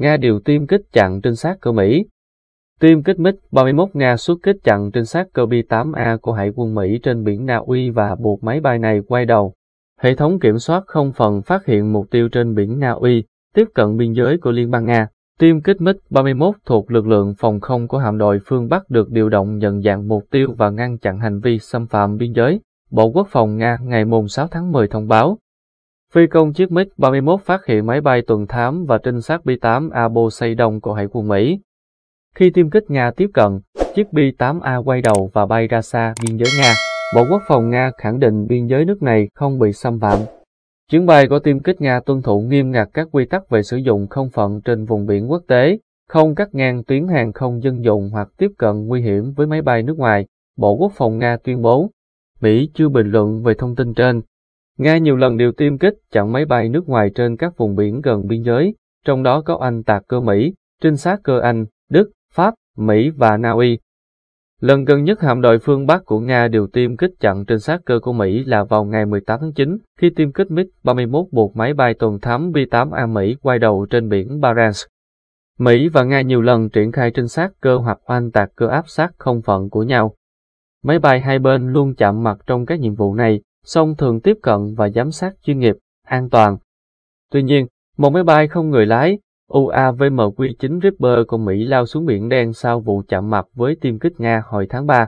Nga điều tiêm kích chặn trinh sát cơ Mỹ. Tiêm kích MiG-31 Nga xuất kích chặn trinh sát cơ b 8 a của Hải quân Mỹ trên biển Na Uy và buộc máy bay này quay đầu. Hệ thống kiểm soát không phần phát hiện mục tiêu trên biển Na Uy, tiếp cận biên giới của Liên bang Nga. Tiêm kích MiG-31 thuộc lực lượng phòng không của hạm đội phương Bắc được điều động nhận dạng mục tiêu và ngăn chặn hành vi xâm phạm biên giới. Bộ Quốc phòng Nga ngày 6 tháng 10 thông báo, Phi công chiếc MiG-31 phát hiện máy bay tuần thám và trinh sát B-8 A Đông của Hải quân Mỹ. Khi tiêm kích Nga tiếp cận, chiếc B-8A quay đầu và bay ra xa biên giới Nga. Bộ Quốc phòng Nga khẳng định biên giới nước này không bị xâm phạm. Chuyến bay của tiêm kích Nga tuân thủ nghiêm ngặt các quy tắc về sử dụng không phận trên vùng biển quốc tế, không cắt ngang tuyến hàng không dân dụng hoặc tiếp cận nguy hiểm với máy bay nước ngoài, Bộ Quốc phòng Nga tuyên bố. Mỹ chưa bình luận về thông tin trên. Nga nhiều lần điều tiêm kích chặn máy bay nước ngoài trên các vùng biển gần biên giới, trong đó có Anh tạc cơ Mỹ, trinh sát cơ Anh, Đức, Pháp, Mỹ và Na Uy. Lần gần nhất hạm đội phương Bắc của Nga điều tiêm kích chặn trên sát cơ của Mỹ là vào ngày 18 tháng 9 khi tiêm kích MiG-31 buộc máy bay tuần thám B-8A Mỹ quay đầu trên biển Barents. Mỹ và Nga nhiều lần triển khai trinh sát cơ hoặc oanh tạc cơ áp sát không phận của nhau. Máy bay hai bên luôn chạm mặt trong các nhiệm vụ này, song thường tiếp cận và giám sát chuyên nghiệp, an toàn. Tuy nhiên, một máy bay không người lái UAVMQ-9 Reaper của Mỹ lao xuống biển đen sau vụ chạm mặt với tiêm kích Nga hồi tháng 3,